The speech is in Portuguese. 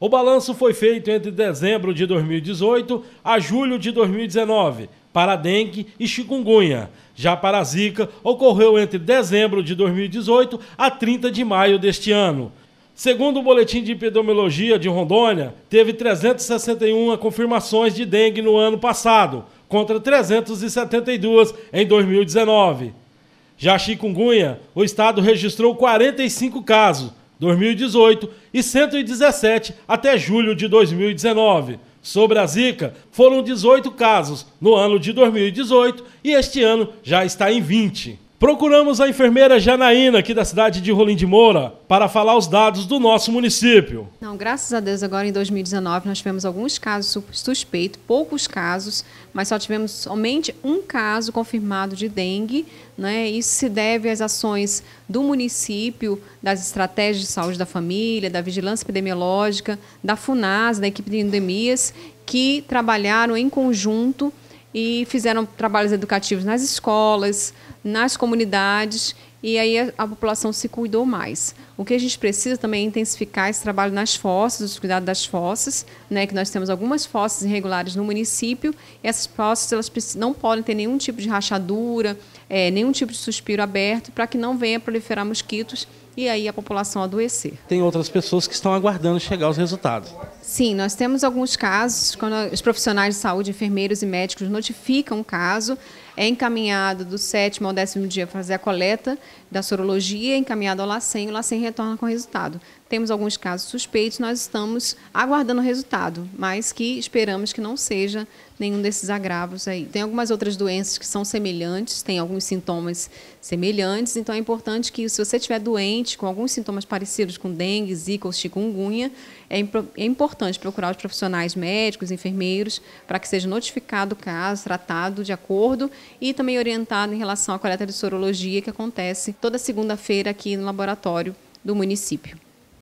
O balanço foi feito entre dezembro de 2018 a julho de 2019 para dengue e chikungunya. Já para a zika, ocorreu entre dezembro de 2018 a 30 de maio deste ano. Segundo o Boletim de Epidemiologia de Rondônia, teve 361 confirmações de dengue no ano passado, contra 372 em 2019. Já chikungunya, o estado registrou 45 casos, 2018 e 117 até julho de 2019. Sobre a Zika, foram 18 casos no ano de 2018 e este ano já está em 20. Procuramos a enfermeira Janaína, aqui da cidade de Rolim de Moura, para falar os dados do nosso município. Não, graças a Deus, agora em 2019 nós tivemos alguns casos suspeitos, poucos casos, mas só tivemos somente um caso confirmado de dengue. Né? Isso se deve às ações do município, das estratégias de saúde da família, da vigilância epidemiológica, da FUNAS, da equipe de endemias, que trabalharam em conjunto e fizeram trabalhos educativos nas escolas, nas comunidades e aí a, a, população se cuidou mais. O que a gente precisa também é intensificar esse trabalho nas fossas, o cuidado das fossas, né, que nós temos algumas fossas irregulares no município. essas fossas elas não podem ter nenhum tipo de rachadura, é, nenhum tipo de suspiro aberto, para que não venha proliferar mosquitos e aí a população adoecer. Tem outras pessoas que estão aguardando chegar os resultados. Sim, nós temos alguns casos, quando os profissionais de saúde, enfermeiros e médicos notificam o caso, é encaminhado do sétimo ao décimo dia fazer a coleta da sorologia, encaminhado ao LACEN, o LACEN retorna com o resultado. Temos alguns casos suspeitos, nós estamos aguardando o resultado, mas que esperamos que não seja nenhum desses agravos aí. Tem algumas outras doenças que são semelhantes, tem alguns sintomas semelhantes, então é importante que se você estiver doente com alguns sintomas parecidos com dengue, zika ou chikungunya, é, é importante procurar os profissionais médicos, enfermeiros, para que seja notificado o caso, tratado de acordo e também orientado em relação à coleta de sorologia que acontece toda segunda-feira aqui no laboratório do município.